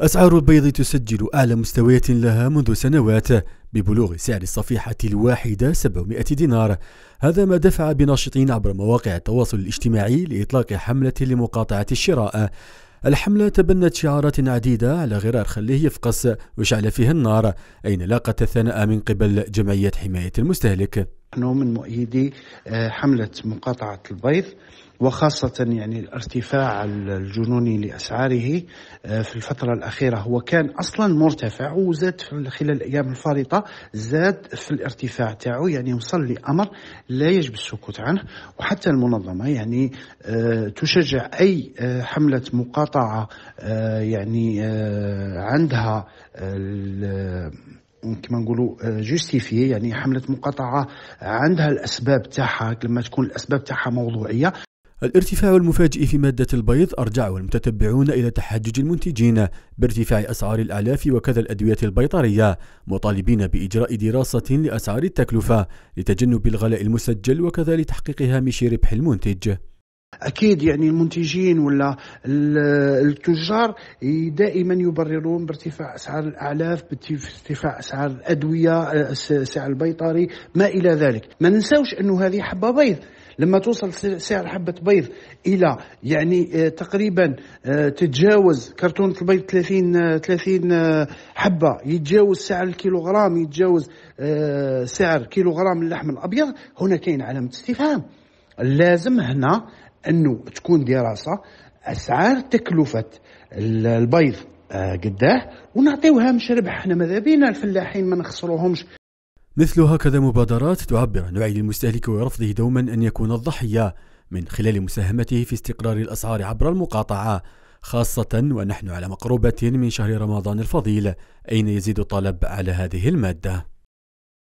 أسعار البيض تسجل أعلى مستويات لها منذ سنوات ببلوغ سعر الصفيحة الواحدة 700 دينار هذا ما دفع بناشطين عبر مواقع التواصل الاجتماعي لإطلاق حملة لمقاطعة الشراء الحملة تبنت شعارات عديدة على غرار خليه يفقس وشعل فيه النار أين لاقت الثناء من قبل جمعية حماية المستهلك نحن من مؤيدي آه، حملة مقاطعة البيض وخاصة يعني الارتفاع الجنوني لأسعاره آه، في الفترة الأخيرة هو كان أصلا مرتفع وزاد خلال الأيام الفارطة زاد في الارتفاع تاعه يعني وصل لأمر لا يجب السكوت عنه وحتى المنظمة يعني آه، تشجع أي حملة مقاطعة يعني عندها كما نقولوا جوستيفي آه، يعني حمله مقاطعه عندها الاسباب تاعها لما تكون الاسباب تاعها موضوعيه الارتفاع المفاجئ في مادة البيض أرجعه المتتبعون إلى تحجج المنتجين بارتفاع أسعار الأعلاف وكذا الأدوية البيطرية مطالبين بإجراء دراسة لأسعار التكلفة لتجنب الغلاء المسجل وكذا لتحقيق هامش ربح المنتج اكيد يعني المنتجين ولا التجار دائما يبررون بارتفاع اسعار الاعلاف بارتفاع اسعار الادويه سعر البيطري ما الى ذلك ما ننساوش انه هذه حبه بيض لما توصل سعر حبة بيض إلى يعني آه، تقريبا آه، تتجاوز كرتونة البيض 30 30 آه، حبة يتجاوز سعر الكيلوغرام يتجاوز سعر كيلوغرام اللحم الأبيض هنا كاين علامة استفهام لازم هنا انه تكون دراسه اسعار تكلفه البيض آه، قداه ونعطيوها مش ربح احنا ماذا بينا الفلاحين ما نخسروهمش مثل هكذا مبادرات تعبر عن وعي المستهلك ورفضه دوما ان يكون الضحيه من خلال مساهمته في استقرار الاسعار عبر المقاطعه خاصة ونحن على مقربة من شهر رمضان الفضيل أين يزيد الطلب على هذه المادة